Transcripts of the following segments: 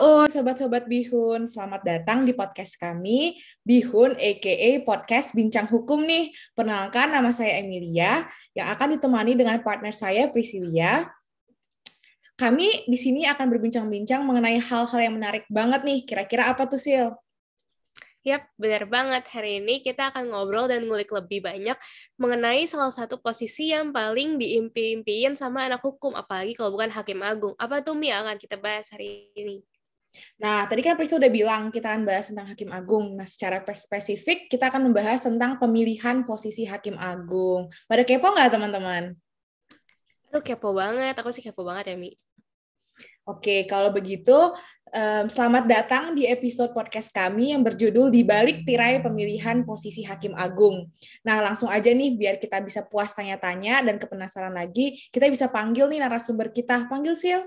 oh sobat-sobat Bihun, selamat datang di podcast kami Bihun aka podcast Bincang Hukum nih. Perkenalkan nama saya Emilia yang akan ditemani dengan partner saya Priscilia. Kami di sini akan berbincang-bincang mengenai hal-hal yang menarik banget nih. Kira-kira apa tuh Sil? Yap, benar banget. Hari ini kita akan ngobrol dan ngulik lebih banyak mengenai salah satu posisi yang paling diimpi-impiin sama anak hukum, apalagi kalau bukan Hakim Agung. Apa tuh Mi akan kita bahas hari ini? Nah, tadi kan peristiwa udah bilang kita akan bahas tentang Hakim Agung. Nah, secara spesifik kita akan membahas tentang pemilihan posisi Hakim Agung. Pada kepo nggak teman-teman? Aduh, kepo banget. Aku sih kepo banget ya, Mi. Oke, kalau begitu um, selamat datang di episode podcast kami yang berjudul Di Balik Tirai Pemilihan Posisi Hakim Agung. Nah, langsung aja nih biar kita bisa puas tanya-tanya dan kepenasaran lagi, kita bisa panggil nih narasumber kita. Panggil Sil.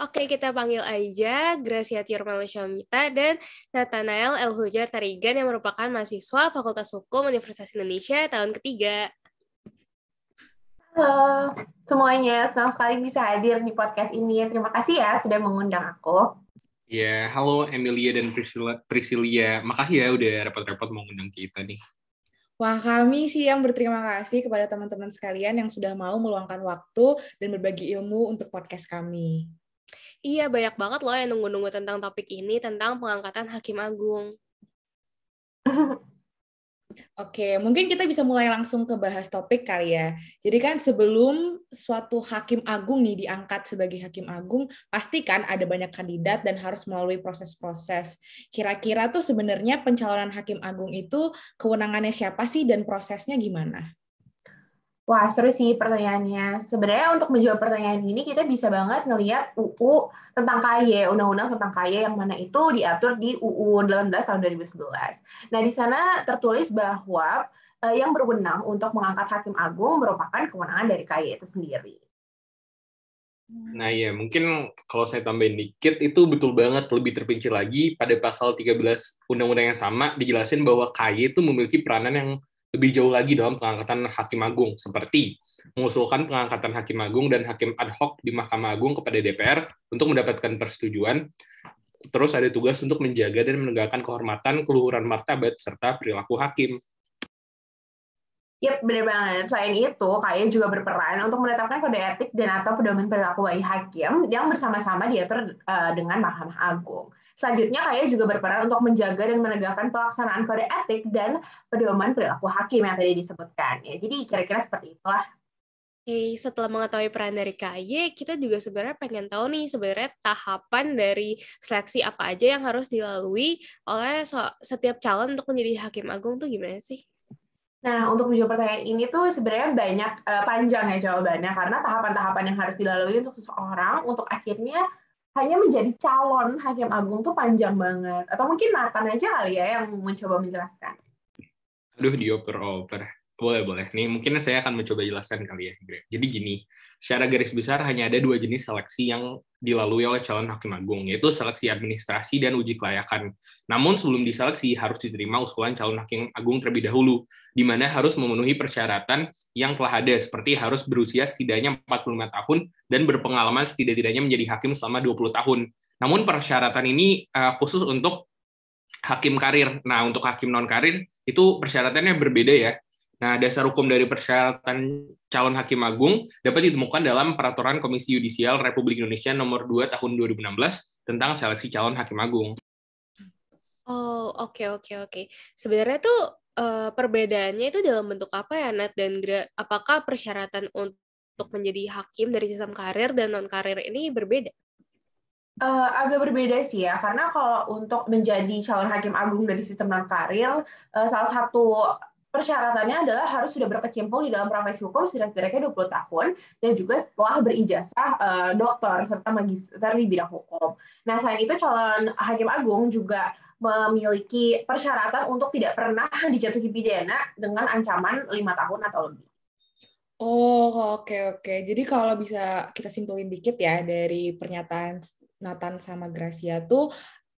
Oke, kita panggil aja Gracia Tirmalo Syamita dan Nathanael El Hujar Tarigan yang merupakan mahasiswa Fakultas Hukum Universitas Indonesia tahun ketiga. Halo semuanya, senang sekali bisa hadir di podcast ini. Terima kasih ya sudah mengundang aku. Ya, halo Emilia dan Priscilla. Priscilia. Makasih ya udah repot-repot mengundang kita nih. Wah, kami sih yang berterima kasih kepada teman-teman sekalian yang sudah mau meluangkan waktu dan berbagi ilmu untuk podcast kami. Iya, banyak banget loh yang nunggu-nunggu tentang topik ini, tentang pengangkatan Hakim Agung. Oke, mungkin kita bisa mulai langsung ke bahas topik kali ya. Jadi kan sebelum suatu hakim agung nih diangkat sebagai hakim agung, pastikan ada banyak kandidat dan harus melalui proses-proses. Kira-kira tuh sebenarnya pencalonan hakim agung itu kewenangannya siapa sih dan prosesnya gimana? Wah, seru sih pertanyaannya. Sebenarnya untuk menjawab pertanyaan ini, kita bisa banget ngelihat UU tentang KY, Undang-Undang tentang KY yang mana itu diatur di UU 18 tahun 2011. Nah, di sana tertulis bahwa eh, yang berwenang untuk mengangkat Hakim Agung merupakan kewenangan dari KY itu sendiri. Nah ya, mungkin kalau saya tambahin dikit, itu betul banget lebih terpinci lagi pada pasal 13 undang-undang yang sama, dijelasin bahwa KY itu memiliki peranan yang lebih jauh lagi dalam pengangkatan Hakim Agung, seperti mengusulkan pengangkatan Hakim Agung dan Hakim ad hoc di Mahkamah Agung kepada DPR untuk mendapatkan persetujuan. Terus ada tugas untuk menjaga dan menegakkan kehormatan, keluhuran martabat, serta perilaku hakim. Yap, benar banget. Selain itu, KAI juga berperan untuk menetapkan kode etik dan atau pedoman perilaku bagi hakim yang bersama-sama diatur uh, dengan Mahkamah Agung. Selanjutnya, KAI juga berperan untuk menjaga dan menegakkan pelaksanaan kode etik dan pedoman perilaku hakim yang tadi disebutkan. Ya, jadi kira-kira seperti itulah. Oke, setelah mengetahui peran dari KAI, kita juga sebenarnya pengen tahu nih sebenarnya tahapan dari seleksi apa aja yang harus dilalui oleh setiap calon untuk menjadi hakim agung tuh gimana sih? Nah, untuk menjawab pertanyaan ini tuh sebenarnya banyak uh, panjang ya jawabannya karena tahapan-tahapan yang harus dilalui untuk seseorang untuk akhirnya hanya menjadi calon hakim agung tuh panjang banget. Atau mungkin Nathan aja kali ya yang mencoba menjelaskan. Aduh, dioper-oper. Boleh, boleh. Nih, mungkin saya akan mencoba jelaskan kali ya, Greg. Jadi gini, secara garis besar hanya ada dua jenis seleksi yang dilalui oleh calon hakim agung, yaitu seleksi administrasi dan uji kelayakan. Namun sebelum diseleksi harus diterima usulan calon hakim agung terlebih dahulu, di mana harus memenuhi persyaratan yang telah ada, seperti harus berusia setidaknya 45 tahun dan berpengalaman setidak-tidaknya menjadi hakim selama 20 tahun. Namun persyaratan ini uh, khusus untuk hakim karir. Nah, untuk hakim non karir itu persyaratannya berbeda ya. Nah, dasar hukum dari persyaratan calon hakim agung dapat ditemukan dalam Peraturan Komisi Yudisial Republik Indonesia Nomor 2 Tahun 2016 tentang seleksi calon hakim agung. Oh, oke okay, oke okay, oke. Okay. Sebenarnya tuh uh, perbedaannya itu dalam bentuk apa ya Nat dan Gra? Apakah persyaratan untuk menjadi hakim dari sistem karir dan non karir ini berbeda? Uh, agak berbeda sih ya, karena kalau untuk menjadi calon hakim agung dari sistem non karir, uh, eh, salah satu persyaratannya adalah harus sudah berkecimpung di dalam profesi hukum setidaknya dua 20 tahun dan juga setelah berijazah e, eh, doktor serta magister di bidang hukum. Nah, selain itu calon hakim agung juga memiliki persyaratan untuk tidak pernah dijatuhi pidana dengan ancaman lima tahun atau lebih. Oh, oke okay, oke. Okay. Jadi kalau bisa kita simpulin dikit ya dari pernyataan Nathan sama Gracia tuh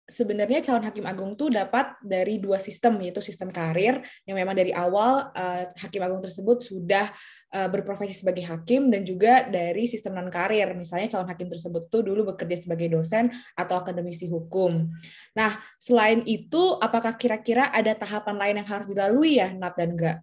sebenarnya calon hakim agung tuh dapat dari dua sistem yaitu sistem karir yang memang dari awal uh, hakim agung tersebut sudah uh, berprofesi sebagai hakim dan juga dari sistem non karir misalnya calon hakim tersebut tuh dulu bekerja sebagai dosen atau akademisi hukum. Nah selain itu apakah kira-kira ada tahapan lain yang harus dilalui ya Nat dan enggak?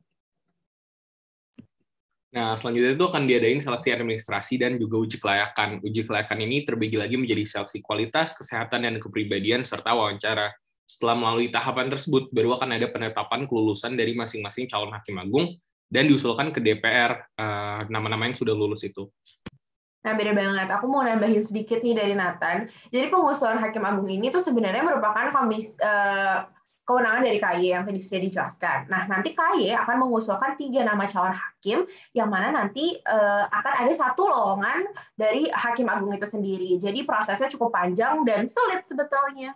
Nah, selanjutnya itu akan diadain seleksi administrasi dan juga uji kelayakan. Uji kelayakan ini terbagi lagi menjadi seleksi kualitas, kesehatan, dan kepribadian, serta wawancara. Setelah melalui tahapan tersebut, baru akan ada penetapan kelulusan dari masing-masing calon hakim agung dan diusulkan ke DPR nama eh, nama-nama yang sudah lulus itu. Nah, beda banget. Aku mau nambahin sedikit nih dari Nathan. Jadi pengusulan hakim agung ini tuh sebenarnya merupakan komis uh, kewenangan dari KY yang tadi sudah dijelaskan. Nah, nanti KY akan mengusulkan tiga nama calon hakim, yang mana nanti uh, akan ada satu lowongan dari hakim agung itu sendiri. Jadi prosesnya cukup panjang dan sulit sebetulnya.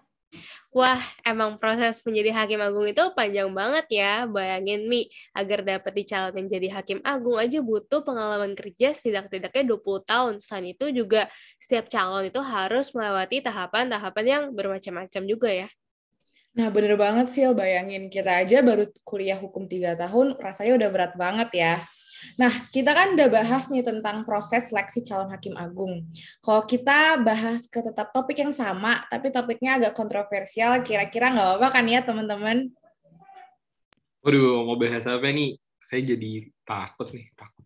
Wah, emang proses menjadi hakim agung itu panjang banget ya. Bayangin Mi, agar dapat dicalonin jadi hakim agung aja butuh pengalaman kerja setidak-tidaknya 20 tahun. Selain itu juga setiap calon itu harus melewati tahapan-tahapan yang bermacam-macam juga ya. Nah bener banget sih, bayangin kita aja baru kuliah hukum tiga tahun, rasanya udah berat banget ya. Nah, kita kan udah bahas nih tentang proses seleksi calon hakim agung. Kalau kita bahas ke tetap topik yang sama, tapi topiknya agak kontroversial, kira-kira nggak apa-apa kan ya teman-teman? Waduh, mau bahas apa nih? Saya jadi takut nih, takut.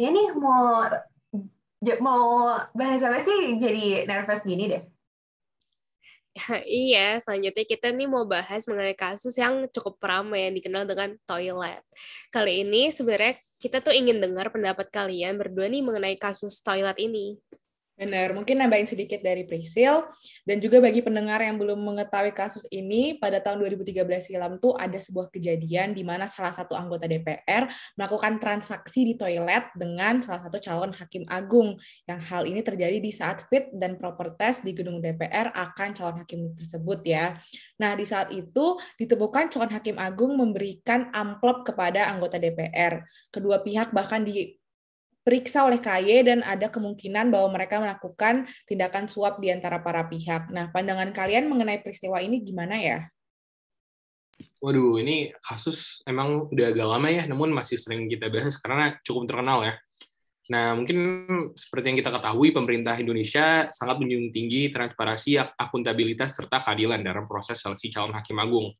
Ini mau mau bahas apa sih jadi nervous gini deh? iya, selanjutnya kita nih mau bahas mengenai kasus yang cukup ramai yang dikenal dengan toilet. Kali ini sebenarnya kita tuh ingin dengar pendapat kalian berdua nih mengenai kasus toilet ini. Benar, mungkin nambahin sedikit dari Prisil dan juga bagi pendengar yang belum mengetahui kasus ini, pada tahun 2013 silam tuh ada sebuah kejadian di mana salah satu anggota DPR melakukan transaksi di toilet dengan salah satu calon hakim agung. Yang hal ini terjadi di saat fit dan proper test di gedung DPR akan calon hakim tersebut ya. Nah, di saat itu ditemukan calon hakim agung memberikan amplop kepada anggota DPR. Kedua pihak bahkan di Periksa oleh KY dan ada kemungkinan bahwa mereka melakukan tindakan suap di antara para pihak. Nah, pandangan kalian mengenai peristiwa ini gimana ya? Waduh, ini kasus emang udah agak lama ya, namun masih sering kita bahas karena cukup terkenal ya. Nah, mungkin seperti yang kita ketahui, pemerintah Indonesia sangat menjunjung tinggi transparansi, akuntabilitas, serta keadilan dalam proses seleksi calon hakim agung.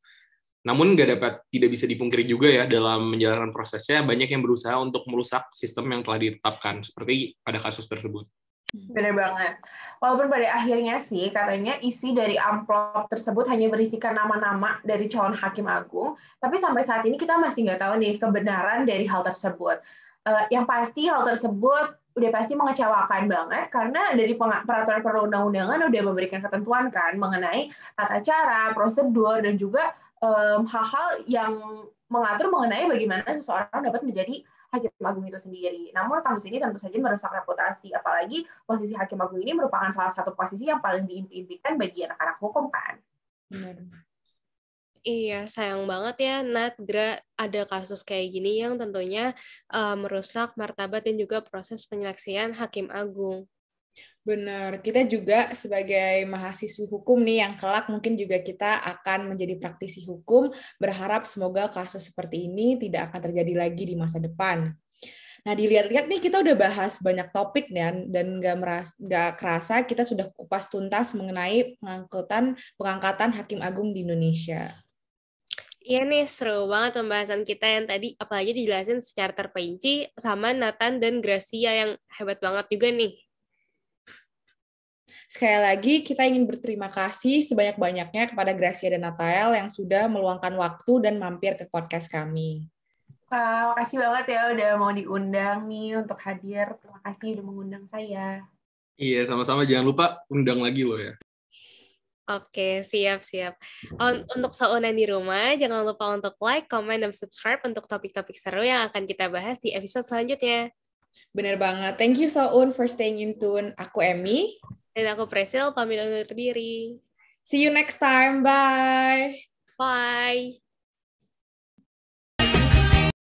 Namun nggak dapat tidak bisa dipungkiri juga ya dalam menjalankan prosesnya banyak yang berusaha untuk merusak sistem yang telah ditetapkan seperti pada kasus tersebut. Hmm. Benar banget. Walaupun pada akhirnya sih katanya isi dari amplop tersebut hanya berisikan nama-nama dari calon hakim agung, tapi sampai saat ini kita masih nggak tahu nih kebenaran dari hal tersebut. Uh, yang pasti hal tersebut udah pasti mengecewakan banget karena dari peraturan perundang-undangan udah memberikan ketentuan kan mengenai tata cara, prosedur dan juga hal hal-hal yang mengatur mengenai bagaimana seseorang dapat menjadi hakim agung itu sendiri. Namun kasus ini tentu saja merusak reputasi, apalagi posisi hakim agung ini merupakan salah satu posisi yang paling diimpikan bagi anak-anak hukum kan. Benar. Iya, sayang banget ya, Nat, Gra, ada kasus kayak gini yang tentunya uh, merusak martabat dan juga proses penyeleksian Hakim Agung. Benar, kita juga sebagai mahasiswi hukum nih yang kelak mungkin juga kita akan menjadi praktisi hukum, berharap semoga kasus seperti ini tidak akan terjadi lagi di masa depan. Nah, dilihat-lihat nih kita udah bahas banyak topik dan dan nggak meras nggak kerasa kita sudah kupas tuntas mengenai pengangkutan pengangkatan hakim agung di Indonesia. Iya nih, seru banget pembahasan kita yang tadi, apalagi dijelasin secara terperinci sama Nathan dan Gracia yang hebat banget juga nih. Sekali lagi, kita ingin berterima kasih sebanyak-banyaknya kepada Gracia dan Natal yang sudah meluangkan waktu dan mampir ke podcast kami. Wow, kasih banget ya udah mau diundang nih untuk hadir. Terima kasih udah mengundang saya. Iya, sama-sama. Jangan lupa undang lagi loh ya. Oke, siap-siap. Untuk saunan di rumah, jangan lupa untuk like, comment, dan subscribe untuk topik-topik seru yang akan kita bahas di episode selanjutnya. Bener banget. Thank you, Soun, for staying in tune. Aku Emmy. Dan aku Presil, pamit undur diri. See you next time. Bye. Bye.